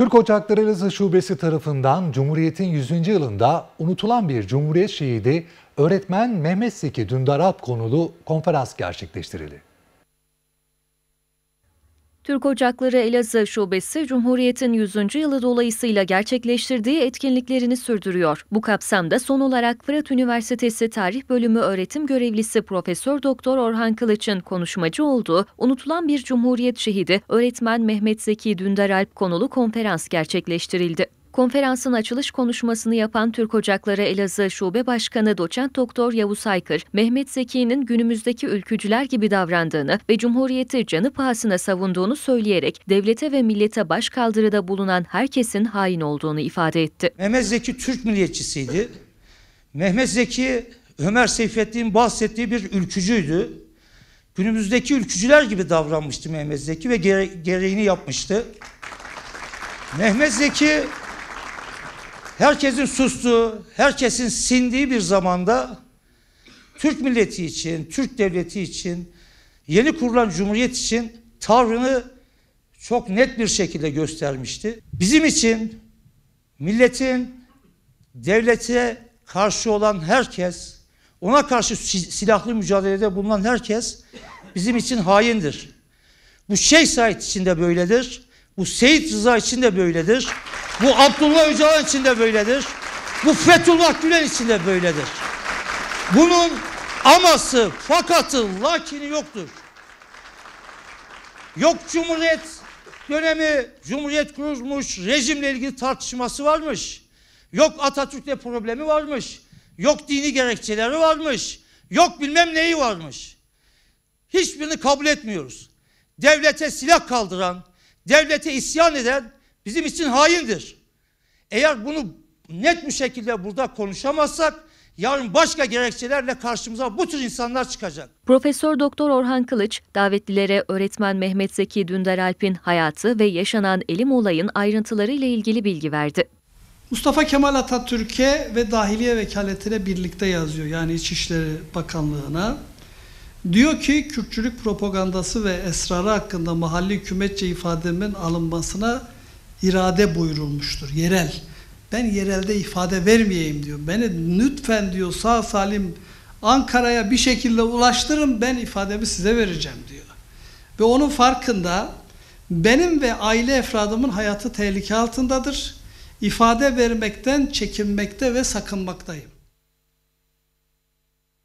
Türk Ocakları Elazığ Şubesi tarafından Cumhuriyet'in 100. yılında unutulan bir Cumhuriyet şehidi öğretmen Mehmet Seki Dündar Alp konulu konferans gerçekleştirildi. Türk Ocakları Elazığ Şubesi, Cumhuriyet'in 100. yılı dolayısıyla gerçekleştirdiği etkinliklerini sürdürüyor. Bu kapsamda son olarak Fırat Üniversitesi Tarih Bölümü öğretim görevlisi Profesör Doktor Orhan Kılıç'ın konuşmacı olduğu Unutulan Bir Cumhuriyet Şehidi öğretmen Mehmet Zeki Dündaralp konulu konferans gerçekleştirildi. Konferansın açılış konuşmasını yapan Türk Ocakları Elazığ Şube Başkanı Doçent Doktor Yavuz Aykır, Mehmet Zeki'nin günümüzdeki ülkücüler gibi davrandığını ve Cumhuriyeti canı pahasına savunduğunu söyleyerek devlete ve millete baş kaldırıda bulunan herkesin hain olduğunu ifade etti. Mehmet Zeki Türk milliyetçisiydi. Mehmet Zeki Ömer Seyfettin bahsettiği bir ülkücüydü. Günümüzdeki ülkücüler gibi davranmıştı Mehmet Zeki ve gere gereğini yapmıştı. Mehmet Zeki herkesin sustuğu, herkesin sindiği bir zamanda Türk milleti için, Türk devleti için, yeni kurulan cumhuriyet için tavrını çok net bir şekilde göstermişti. Bizim için milletin devlete karşı olan herkes, ona karşı silahlı mücadelede bulunan herkes bizim için haindir. Bu Şeyh Said için de böyledir. Bu Seyit Rıza için de böyledir. Bu Abdullah Öcalan için de böyledir. Bu Fethullah Gülen için de böyledir. Bunun aması, fakatı, lakini yoktur. Yok Cumhuriyet dönemi, Cumhuriyet kurulmuş, rejimle ilgili tartışması varmış. Yok Atatürk'le problemi varmış. Yok dini gerekçeleri varmış. Yok bilmem neyi varmış. Hiçbirini kabul etmiyoruz. Devlete silah kaldıran, devlete isyan eden bizim için haindir. Eğer bunu net bir şekilde burada konuşamazsak yarın başka gerekçelerle karşımıza bu tür insanlar çıkacak. Profesör Doktor Orhan Kılıç davetlilere öğretmen Mehmet Zeki Dündar Alp'in hayatı ve yaşanan elim olayın ayrıntıları ile ilgili bilgi verdi. Mustafa Kemal Atatürk'e ve Dahiliye Vekaletine birlikte yazıyor yani İçişleri Bakanlığı'na. Diyor ki Kürtçülük propagandası ve esrarı hakkında mahalli hükümetçe ifademin alınmasına irade buyurulmuştur. Yerel. Ben yerelde ifade vermeyeyim diyor. Beni lütfen diyor sağ salim Ankara'ya bir şekilde ulaştırın ben ifademi size vereceğim diyor. Ve onun farkında benim ve aile efradımın hayatı tehlike altındadır. İfade vermekten çekinmekte ve sakınmaktayım.